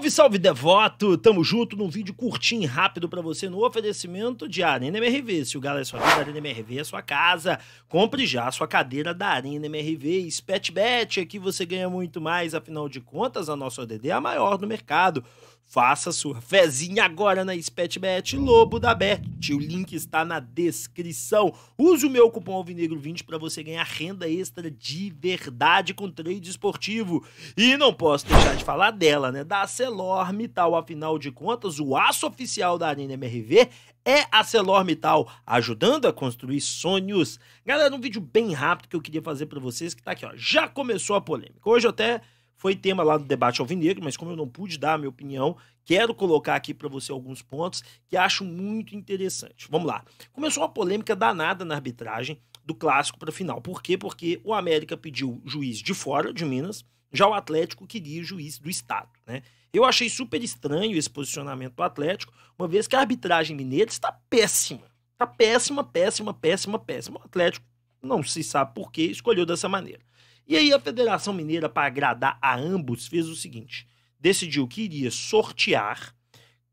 Salve, salve devoto! Tamo junto num vídeo curtinho e rápido para você no oferecimento de Arena MRV. Se o Galo é sua vida, Arena MRV é sua casa. Compre já a sua cadeira da Arena MRV. Spetbet, aqui você ganha muito mais, afinal de contas, a nossa ODD é a maior do mercado. Faça sua fezinha agora na Spetbet Lobo da Bet. O link está na descrição. Use o meu cupom Alvinegro20 para você ganhar renda extra de verdade com trade esportivo. E não posso deixar de falar dela, né? Da Acel ArcelorMittal. Afinal de contas, o aço oficial da Arena MRV é ArcelorMittal, ajudando a construir sonhos. Galera, um vídeo bem rápido que eu queria fazer para vocês, que tá aqui, ó. Já começou a polêmica. Hoje até foi tema lá do debate alvinegro, mas como eu não pude dar a minha opinião, quero colocar aqui para você alguns pontos que acho muito interessante. Vamos lá. Começou uma polêmica danada na arbitragem do clássico para final. Por quê? Porque o América pediu juiz de fora de Minas já o Atlético queria juiz do Estado. Né? Eu achei super estranho esse posicionamento do Atlético, uma vez que a arbitragem mineira está péssima. Está péssima, péssima, péssima, péssima. O Atlético não se sabe por que escolheu dessa maneira. E aí a Federação Mineira, para agradar a ambos, fez o seguinte: decidiu que iria sortear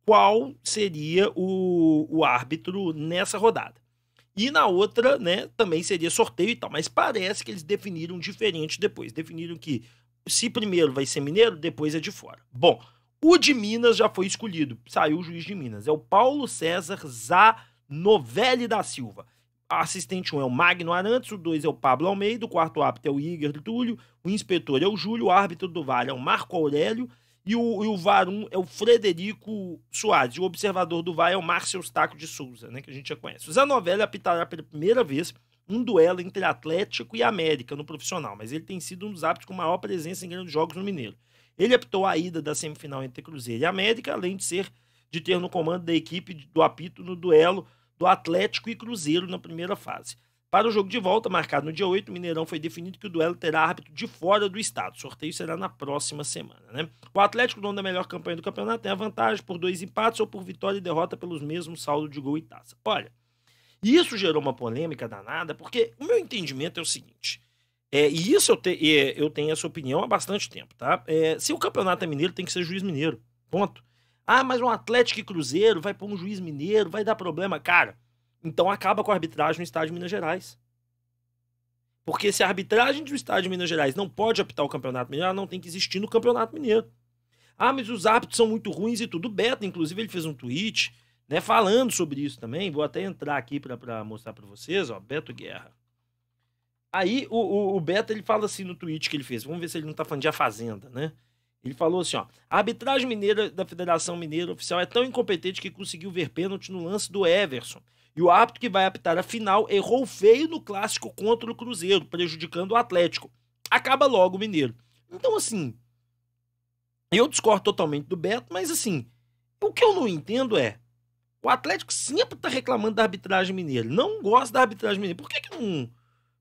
qual seria o, o árbitro nessa rodada. E na outra, né, também seria sorteio e tal. Mas parece que eles definiram diferente depois. Definiram que se primeiro vai ser mineiro, depois é de fora. Bom, o de Minas já foi escolhido, saiu o juiz de Minas. É o Paulo César Zanovelli da Silva. assistente 1 um é o Magno Arantes, o 2 é o Pablo Almeida, o quarto árbitro é o Igor Túlio, o inspetor é o Júlio, o árbitro do VAR vale é o Marco Aurélio e o, e o VAR 1 é o Frederico Soares. E o observador do VAR vale é o Márcio Eustáquio de Souza, né, que a gente já conhece. O Zanovelli apitará pela primeira vez um duelo entre Atlético e América no profissional, mas ele tem sido um dos árbitros com maior presença em grandes jogos no Mineiro. Ele apitou a ida da semifinal entre Cruzeiro e América, além de ser de ter no comando da equipe do apito no duelo do Atlético e Cruzeiro na primeira fase. Para o jogo de volta, marcado no dia 8, Mineirão foi definido que o duelo terá árbitro de fora do estado. O sorteio será na próxima semana. Né? O Atlético, dono da melhor campanha do campeonato, tem a vantagem por dois empates ou por vitória e derrota pelos mesmos saldo de gol e taça. Olha, e isso gerou uma polêmica danada, porque o meu entendimento é o seguinte. É, e isso eu, te, eu tenho essa opinião há bastante tempo, tá? É, se o campeonato é mineiro, tem que ser juiz mineiro. Ponto. Ah, mas um Atlético e Cruzeiro vai pôr um juiz mineiro, vai dar problema. Cara, então acaba com a arbitragem no estádio de Minas Gerais. Porque se a arbitragem do estádio de Minas Gerais não pode apitar o campeonato mineiro, ela não tem que existir no campeonato mineiro. Ah, mas os árbitros são muito ruins e tudo. O Beto, inclusive, ele fez um tweet né? Falando sobre isso também, vou até entrar aqui para mostrar para vocês, ó, Beto Guerra. Aí o, o, o, Beto ele fala assim no tweet que ele fez, vamos ver se ele não tá falando de A Fazenda, né? Ele falou assim, ó, a arbitragem mineira da Federação Mineira Oficial é tão incompetente que conseguiu ver pênalti no lance do Everson. E o árbitro que vai apitar a final errou feio no clássico contra o Cruzeiro, prejudicando o Atlético. Acaba logo o Mineiro. Então, assim, eu discordo totalmente do Beto, mas assim, o que eu não entendo é o Atlético sempre está reclamando da arbitragem mineira. Não gosta da arbitragem mineira. Por que, que não.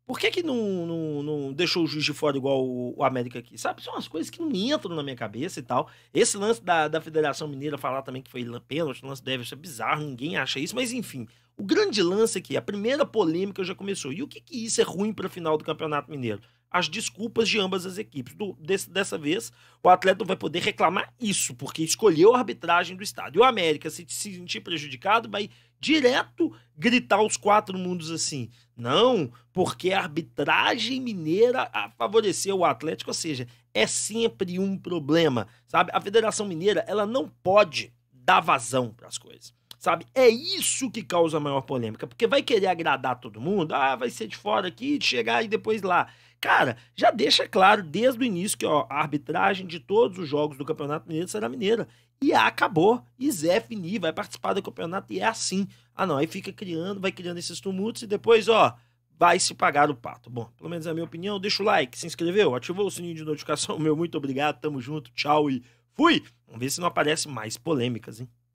Por que, que não, não, não deixou o juiz de fora igual o, o, América aqui? Sabe? São umas coisas que não entram na minha cabeça e tal. Esse lance da, da Federação Mineira falar também que foi pênalti, lance deve ser bizarro, ninguém acha isso, mas enfim. O grande lance aqui, a primeira polêmica já começou. E o que, que isso é ruim para a final do Campeonato Mineiro? As desculpas de ambas as equipes. Do, desse, dessa vez, o atleta não vai poder reclamar isso, porque escolheu a arbitragem do Estado. E o América, se se sentir prejudicado, vai direto gritar aos quatro mundos assim: não, porque a arbitragem mineira favoreceu o Atlético. Ou seja, é sempre um problema, sabe? A Federação Mineira, ela não pode dar vazão para as coisas. Sabe? É isso que causa a maior polêmica, porque vai querer agradar todo mundo, ah, vai ser de fora aqui, de chegar e depois lá. Cara, já deixa claro desde o início que ó, a arbitragem de todos os jogos do Campeonato Mineiro será mineira. E acabou. E Zé Fini vai participar do campeonato e é assim. Ah, não, aí fica criando, vai criando esses tumultos e depois, ó, vai se pagar o pato. Bom, pelo menos é a minha opinião. Deixa o like, se inscreveu, ativou o sininho de notificação. Meu muito obrigado, tamo junto, tchau e fui. Vamos ver se não aparece mais polêmicas, hein?